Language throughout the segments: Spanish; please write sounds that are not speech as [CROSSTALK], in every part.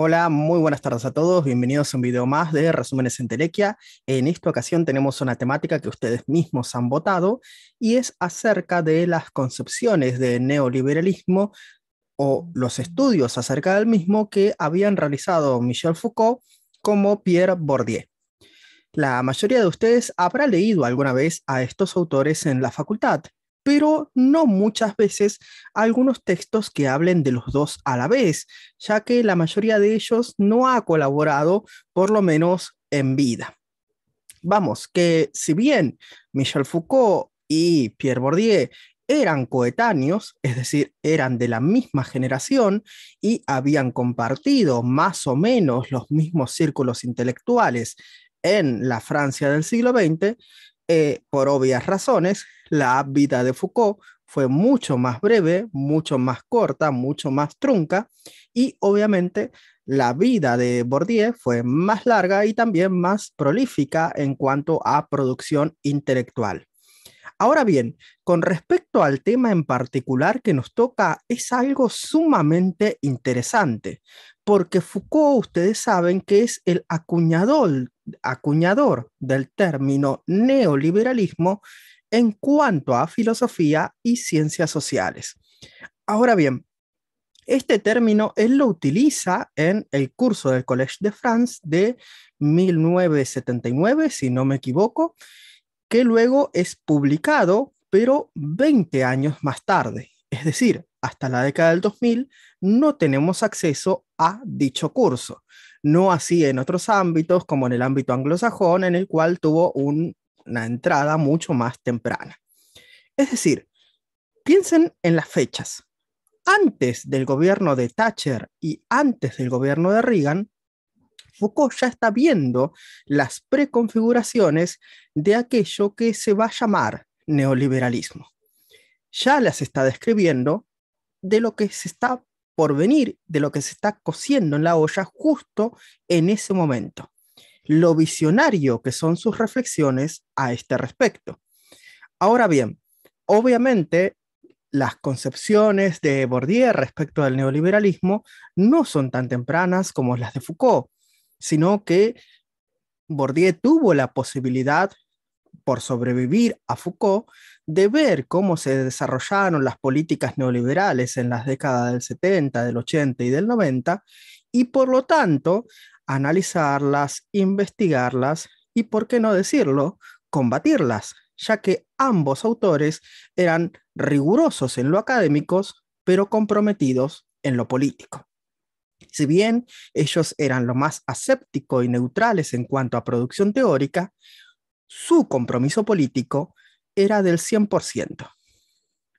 Hola, muy buenas tardes a todos. Bienvenidos a un video más de Resúmenes en Telequia. En esta ocasión tenemos una temática que ustedes mismos han votado y es acerca de las concepciones de neoliberalismo o los estudios acerca del mismo que habían realizado Michel Foucault como Pierre Bourdieu. La mayoría de ustedes habrá leído alguna vez a estos autores en la facultad, pero no muchas veces algunos textos que hablen de los dos a la vez, ya que la mayoría de ellos no ha colaborado, por lo menos en vida. Vamos, que si bien Michel Foucault y Pierre Bourdieu eran coetáneos, es decir, eran de la misma generación y habían compartido más o menos los mismos círculos intelectuales en la Francia del siglo XX, eh, por obvias razones, la vida de Foucault fue mucho más breve, mucho más corta, mucho más trunca y obviamente la vida de Bourdieu fue más larga y también más prolífica en cuanto a producción intelectual. Ahora bien, con respecto al tema en particular que nos toca, es algo sumamente interesante, porque Foucault, ustedes saben que es el acuñador, acuñador del término neoliberalismo en cuanto a filosofía y ciencias sociales. Ahora bien, este término él lo utiliza en el curso del Collège de France de 1979, si no me equivoco, que luego es publicado, pero 20 años más tarde. Es decir, hasta la década del 2000 no tenemos acceso a dicho curso. No así en otros ámbitos, como en el ámbito anglosajón, en el cual tuvo un una entrada mucho más temprana. Es decir, piensen en las fechas. Antes del gobierno de Thatcher y antes del gobierno de Reagan, Foucault ya está viendo las preconfiguraciones de aquello que se va a llamar neoliberalismo. Ya las está describiendo de lo que se está por venir, de lo que se está cociendo en la olla justo en ese momento lo visionario que son sus reflexiones a este respecto. Ahora bien, obviamente las concepciones de Bourdieu respecto al neoliberalismo no son tan tempranas como las de Foucault, sino que Bourdieu tuvo la posibilidad, por sobrevivir a Foucault, de ver cómo se desarrollaron las políticas neoliberales en las décadas del 70, del 80 y del 90, y por lo tanto analizarlas, investigarlas y, por qué no decirlo, combatirlas, ya que ambos autores eran rigurosos en lo académicos, pero comprometidos en lo político. Si bien ellos eran lo más aséptico y neutrales en cuanto a producción teórica, su compromiso político era del 100%.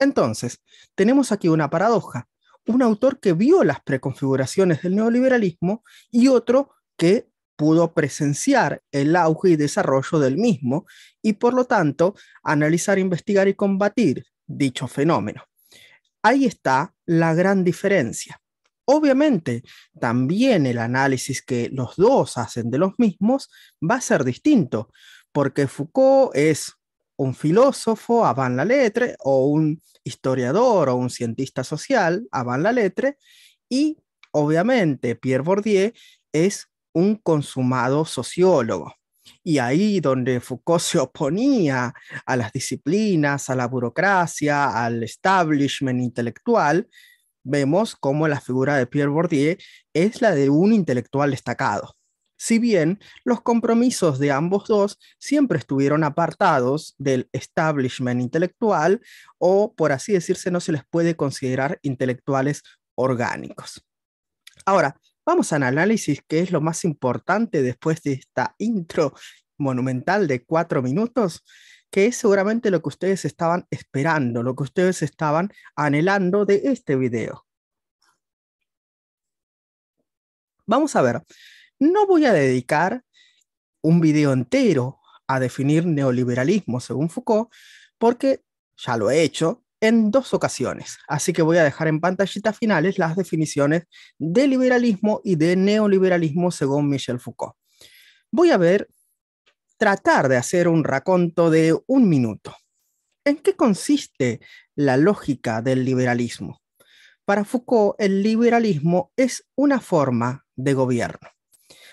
Entonces, tenemos aquí una paradoja, un autor que vio las preconfiguraciones del neoliberalismo y otro que pudo presenciar el auge y desarrollo del mismo y por lo tanto analizar, investigar y combatir dicho fenómeno. Ahí está la gran diferencia. Obviamente, también el análisis que los dos hacen de los mismos va a ser distinto, porque Foucault es un filósofo, a Van la Letre, o un historiador o un cientista social, a Van la Letre, y obviamente Pierre Bourdieu es un consumado sociólogo. Y ahí donde Foucault se oponía a las disciplinas, a la burocracia, al establishment intelectual, vemos cómo la figura de Pierre Bourdieu es la de un intelectual destacado si bien los compromisos de ambos dos siempre estuvieron apartados del establishment intelectual o, por así decirse, no se les puede considerar intelectuales orgánicos. Ahora, vamos al análisis que es lo más importante después de esta intro monumental de cuatro minutos, que es seguramente lo que ustedes estaban esperando, lo que ustedes estaban anhelando de este video. Vamos a ver, no voy a dedicar un video entero a definir neoliberalismo según Foucault, porque ya lo he hecho en dos ocasiones. Así que voy a dejar en pantallitas finales las definiciones de liberalismo y de neoliberalismo según Michel Foucault. Voy a ver, tratar de hacer un raconto de un minuto. ¿En qué consiste la lógica del liberalismo? Para Foucault, el liberalismo es una forma de gobierno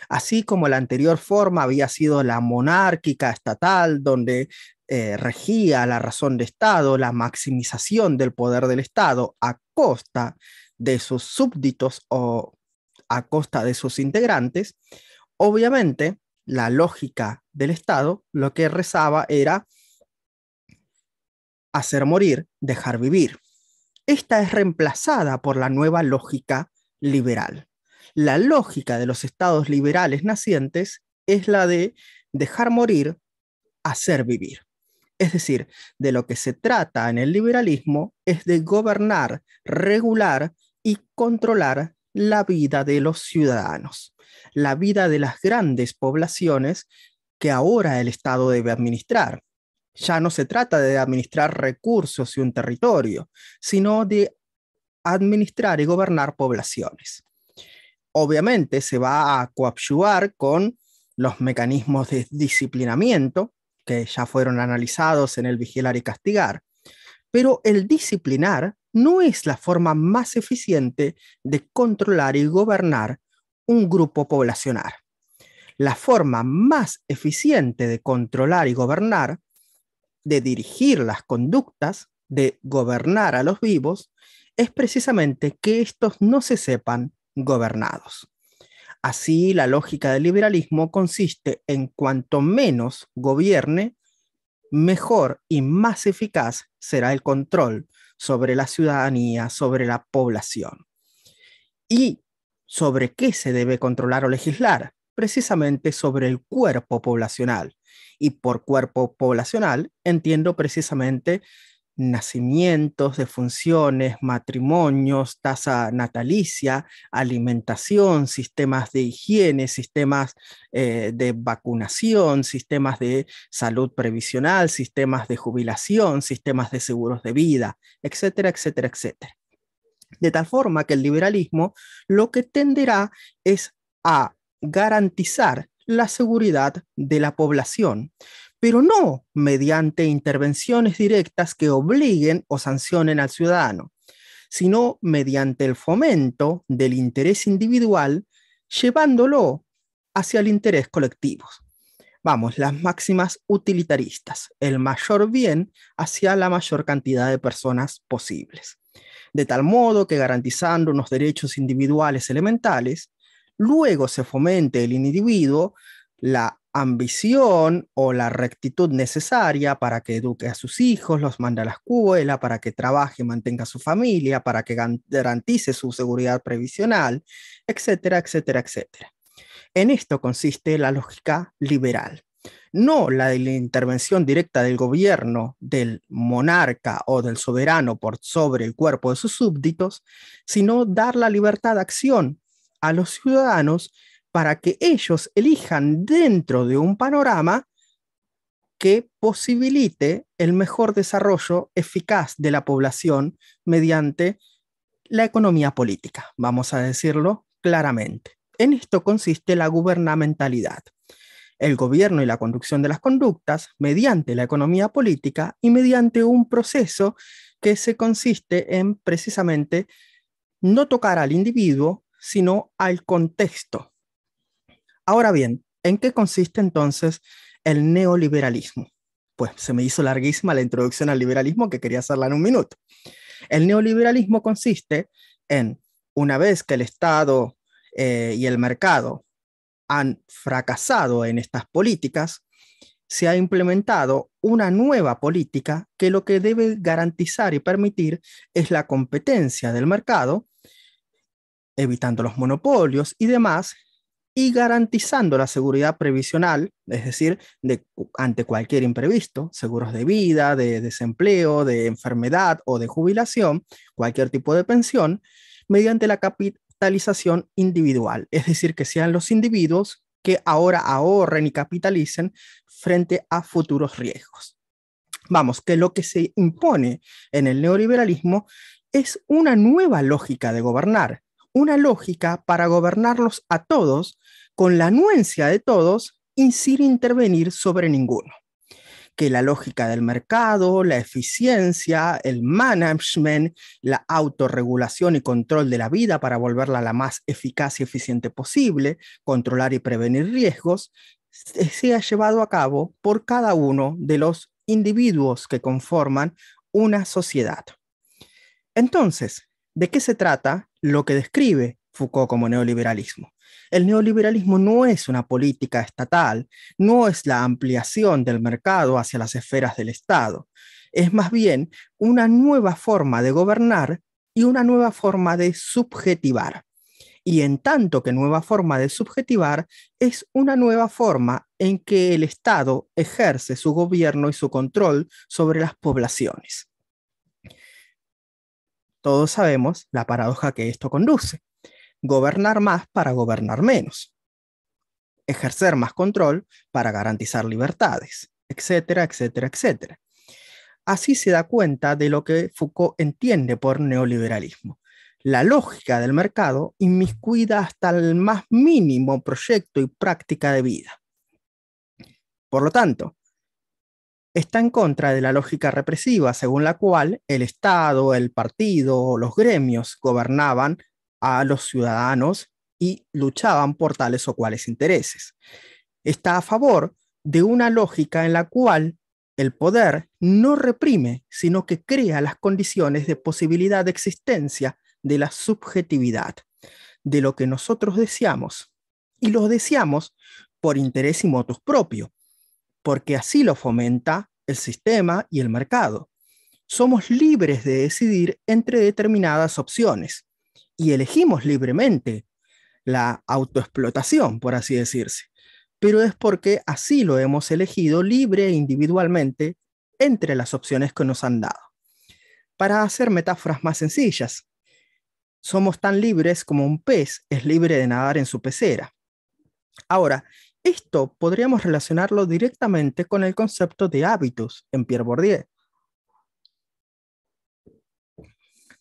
así como la anterior forma había sido la monárquica estatal, donde eh, regía la razón de Estado, la maximización del poder del Estado a costa de sus súbditos o a costa de sus integrantes, obviamente la lógica del Estado lo que rezaba era hacer morir, dejar vivir. Esta es reemplazada por la nueva lógica liberal. La lógica de los estados liberales nacientes es la de dejar morir, hacer vivir. Es decir, de lo que se trata en el liberalismo es de gobernar, regular y controlar la vida de los ciudadanos, la vida de las grandes poblaciones que ahora el Estado debe administrar. Ya no se trata de administrar recursos y un territorio, sino de administrar y gobernar poblaciones obviamente se va a coadyuvar con los mecanismos de disciplinamiento que ya fueron analizados en el vigilar y castigar. Pero el disciplinar no es la forma más eficiente de controlar y gobernar un grupo poblacional. La forma más eficiente de controlar y gobernar, de dirigir las conductas, de gobernar a los vivos, es precisamente que estos no se sepan gobernados. Así, la lógica del liberalismo consiste en cuanto menos gobierne, mejor y más eficaz será el control sobre la ciudadanía, sobre la población. ¿Y sobre qué se debe controlar o legislar? Precisamente sobre el cuerpo poblacional. Y por cuerpo poblacional entiendo precisamente nacimientos, defunciones, matrimonios, tasa natalicia, alimentación, sistemas de higiene, sistemas eh, de vacunación, sistemas de salud previsional, sistemas de jubilación, sistemas de seguros de vida, etcétera, etcétera, etcétera. De tal forma que el liberalismo lo que tenderá es a garantizar la seguridad de la población, pero no mediante intervenciones directas que obliguen o sancionen al ciudadano, sino mediante el fomento del interés individual, llevándolo hacia el interés colectivo. Vamos, las máximas utilitaristas, el mayor bien hacia la mayor cantidad de personas posibles. De tal modo que garantizando unos derechos individuales elementales, luego se fomente el individuo la ambición o la rectitud necesaria para que eduque a sus hijos, los manda a la escuela, para que trabaje mantenga a su familia, para que garantice su seguridad previsional, etcétera, etcétera, etcétera. En esto consiste la lógica liberal, no la, de la intervención directa del gobierno, del monarca o del soberano por sobre el cuerpo de sus súbditos, sino dar la libertad de acción a los ciudadanos para que ellos elijan dentro de un panorama que posibilite el mejor desarrollo eficaz de la población mediante la economía política, vamos a decirlo claramente. En esto consiste la gubernamentalidad. El gobierno y la conducción de las conductas mediante la economía política y mediante un proceso que se consiste en precisamente no tocar al individuo, sino al contexto, Ahora bien, ¿en qué consiste entonces el neoliberalismo? Pues se me hizo larguísima la introducción al liberalismo que quería hacerla en un minuto. El neoliberalismo consiste en, una vez que el Estado eh, y el mercado han fracasado en estas políticas, se ha implementado una nueva política que lo que debe garantizar y permitir es la competencia del mercado, evitando los monopolios y demás, y garantizando la seguridad previsional, es decir, ante cualquier imprevisto, seguros de vida, de desempleo, de enfermedad o de jubilación, cualquier tipo de pensión, mediante la capitalización individual, es decir, que sean los individuos que ahora ahorren y capitalicen frente a futuros riesgos. Vamos, que lo que se impone en el neoliberalismo es una nueva lógica de gobernar, una lógica para gobernarlos a todos con la anuencia de todos y sin intervenir sobre ninguno. Que la lógica del mercado, la eficiencia, el management, la autorregulación y control de la vida para volverla la más eficaz y eficiente posible, controlar y prevenir riesgos, sea llevado a cabo por cada uno de los individuos que conforman una sociedad. Entonces, ¿de qué se trata lo que describe Foucault como neoliberalismo? El neoliberalismo no es una política estatal, no es la ampliación del mercado hacia las esferas del Estado, es más bien una nueva forma de gobernar y una nueva forma de subjetivar. Y en tanto que nueva forma de subjetivar es una nueva forma en que el Estado ejerce su gobierno y su control sobre las poblaciones. Todos sabemos la paradoja que esto conduce gobernar más para gobernar menos, ejercer más control para garantizar libertades, etcétera, etcétera, etcétera. Así se da cuenta de lo que Foucault entiende por neoliberalismo. La lógica del mercado inmiscuida hasta el más mínimo proyecto y práctica de vida. Por lo tanto, está en contra de la lógica represiva según la cual el Estado, el partido, o los gremios gobernaban a los ciudadanos y luchaban por tales o cuales intereses. Está a favor de una lógica en la cual el poder no reprime, sino que crea las condiciones de posibilidad de existencia de la subjetividad, de lo que nosotros deseamos. Y lo deseamos por interés y motos propio, porque así lo fomenta el sistema y el mercado. Somos libres de decidir entre determinadas opciones y elegimos libremente la autoexplotación, por así decirse, pero es porque así lo hemos elegido libre e individualmente entre las opciones que nos han dado. Para hacer metáforas más sencillas, somos tan libres como un pez es libre de nadar en su pecera. Ahora, esto podríamos relacionarlo directamente con el concepto de hábitos en Pierre Bourdieu,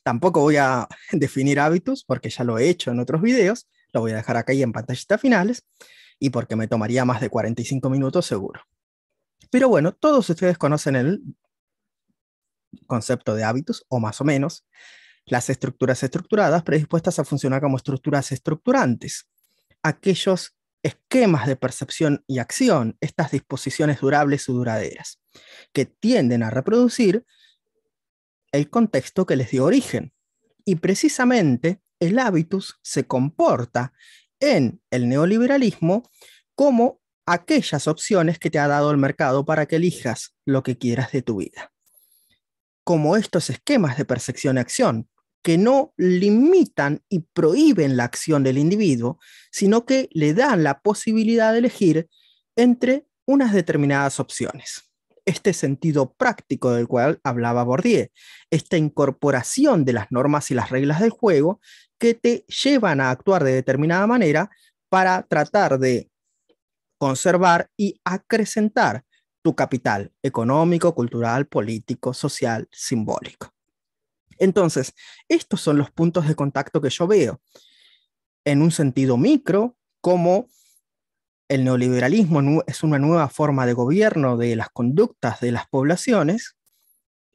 Tampoco voy a [LAUGHS] definir hábitos porque ya lo he hecho en otros videos, lo voy a dejar acá y en pantallitas finales y porque me tomaría más de 45 minutos seguro. Pero bueno, todos ustedes conocen el concepto de hábitos, o más o menos, las estructuras estructuradas predispuestas a funcionar como estructuras estructurantes. Aquellos esquemas de percepción y acción, estas disposiciones durables o duraderas, que tienden a reproducir el contexto que les dio origen. Y precisamente el hábitus se comporta en el neoliberalismo como aquellas opciones que te ha dado el mercado para que elijas lo que quieras de tu vida. Como estos esquemas de percepción-acción, y que no limitan y prohíben la acción del individuo, sino que le dan la posibilidad de elegir entre unas determinadas opciones este sentido práctico del cual hablaba Bordier, esta incorporación de las normas y las reglas del juego que te llevan a actuar de determinada manera para tratar de conservar y acrecentar tu capital económico, cultural, político, social, simbólico. Entonces, estos son los puntos de contacto que yo veo en un sentido micro, como el neoliberalismo es una nueva forma de gobierno de las conductas de las poblaciones,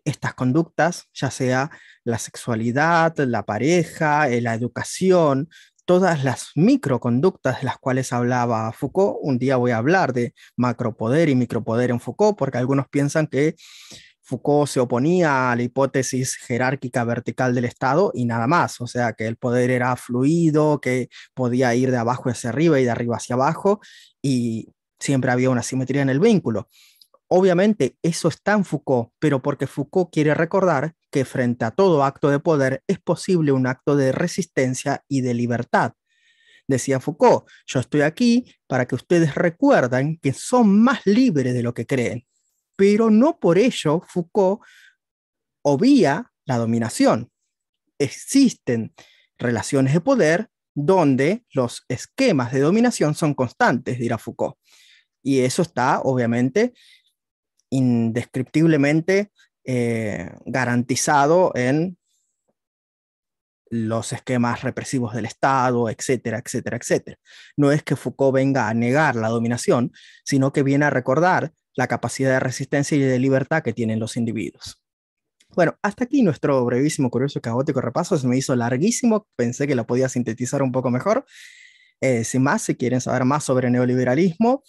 estas conductas, ya sea la sexualidad, la pareja, eh, la educación, todas las microconductas de las cuales hablaba Foucault, un día voy a hablar de macropoder y micropoder en Foucault, porque algunos piensan que Foucault se oponía a la hipótesis jerárquica vertical del Estado y nada más, o sea, que el poder era fluido, que podía ir de abajo hacia arriba y de arriba hacia abajo, y siempre había una simetría en el vínculo. Obviamente eso está en Foucault, pero porque Foucault quiere recordar que frente a todo acto de poder es posible un acto de resistencia y de libertad. Decía Foucault, yo estoy aquí para que ustedes recuerden que son más libres de lo que creen pero no por ello Foucault obvia la dominación. Existen relaciones de poder donde los esquemas de dominación son constantes, dirá Foucault. Y eso está, obviamente, indescriptiblemente eh, garantizado en los esquemas represivos del Estado, etcétera, etcétera, etcétera. No es que Foucault venga a negar la dominación, sino que viene a recordar la capacidad de resistencia y de libertad que tienen los individuos. Bueno, hasta aquí nuestro brevísimo, curioso y caótico repaso. Se me hizo larguísimo, pensé que lo podía sintetizar un poco mejor. Eh, sin más, si quieren saber más sobre neoliberalismo,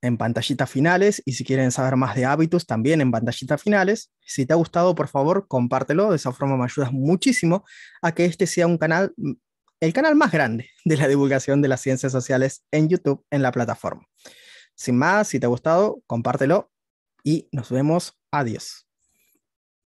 en pantallitas finales. Y si quieren saber más de hábitos, también en pantallitas finales. Si te ha gustado, por favor, compártelo. De esa forma me ayudas muchísimo a que este sea un canal, mm, el canal más grande de la divulgación de las ciencias sociales en YouTube, en la plataforma. Sin más, si te ha gustado, compártelo y nos vemos. Adiós.